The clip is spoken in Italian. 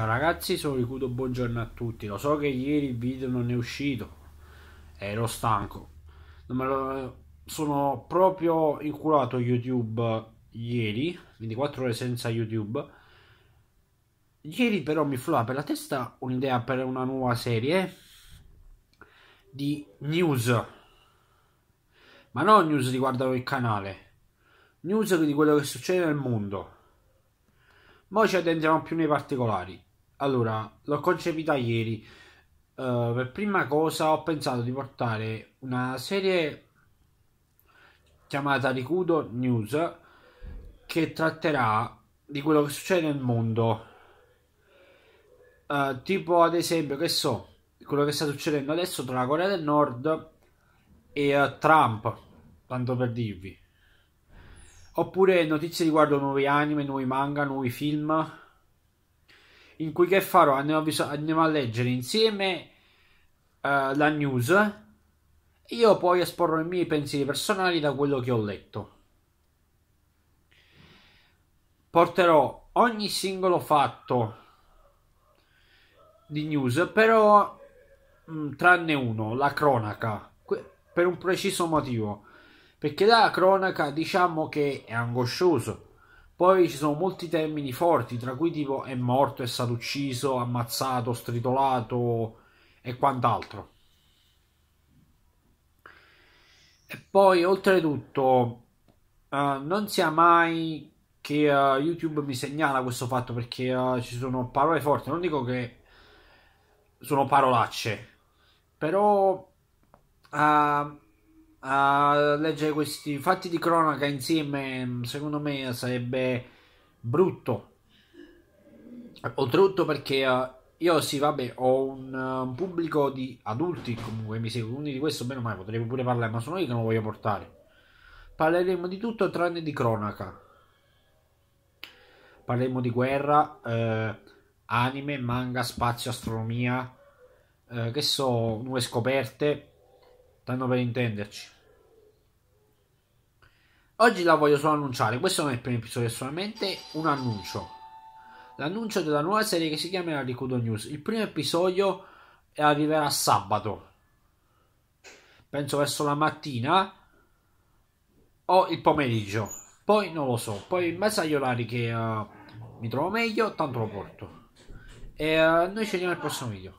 Ciao ragazzi, sono Ricudo, buongiorno a tutti. Lo so che ieri il video non è uscito, ero stanco. Lo... Sono proprio inculato YouTube ieri, 24 ore senza YouTube. Ieri però mi flava per la testa un'idea per una nuova serie di news. Ma non news riguardo il canale, news di quello che succede nel mondo. Ma ci addentriamo più nei particolari. Allora, l'ho concepita ieri. Uh, per prima cosa ho pensato di portare una serie chiamata Ricudo News che tratterà di quello che succede nel mondo. Uh, tipo ad esempio, che so, quello che sta succedendo adesso tra la Corea del Nord e uh, Trump, tanto per dirvi. Oppure notizie riguardo nuovi anime, nuovi manga, nuovi film in cui che farò? Andiamo a, andiamo a leggere insieme uh, la news. Io poi esporrò i miei pensieri personali da quello che ho letto. Porterò ogni singolo fatto di news, però mh, mm, tranne uno, la cronaca, per un preciso motivo. Perché la cronaca diciamo che è angoscioso poi ci sono molti termini forti, tra cui tipo è morto, è stato ucciso, ammazzato, stritolato e quant'altro. E poi oltretutto uh, non sia mai che uh, YouTube mi segnala questo fatto perché uh, ci sono parole forti, non dico che sono parolacce, però uh, a leggere questi fatti di cronaca insieme, mm, secondo me sarebbe brutto. Oltretutto perché eh, io sì, vabbè, ho un, eh, un, pubblico di adulti comunque mi seguono, quindi di questo meno male potrei pure parlare, ma sono io che non voglio portare. Parleremo di tutto tranne di cronaca. Parleremo di guerra, eh, anime, manga, spazio, astronomia, eh, che so, nuove scoperte, Tanto per intenderci. Oggi la voglio solo annunciare, questo non è il primo episodio, è solamente un annuncio. L'annuncio della nuova serie che si chiamerà Rikudo News. Il primo episodio arriverà sabato, penso verso la mattina o il pomeriggio. Poi non lo so, poi in mezzo agli orari che uh, mi trovo meglio, tanto lo porto. E uh, noi ci vediamo al prossimo video.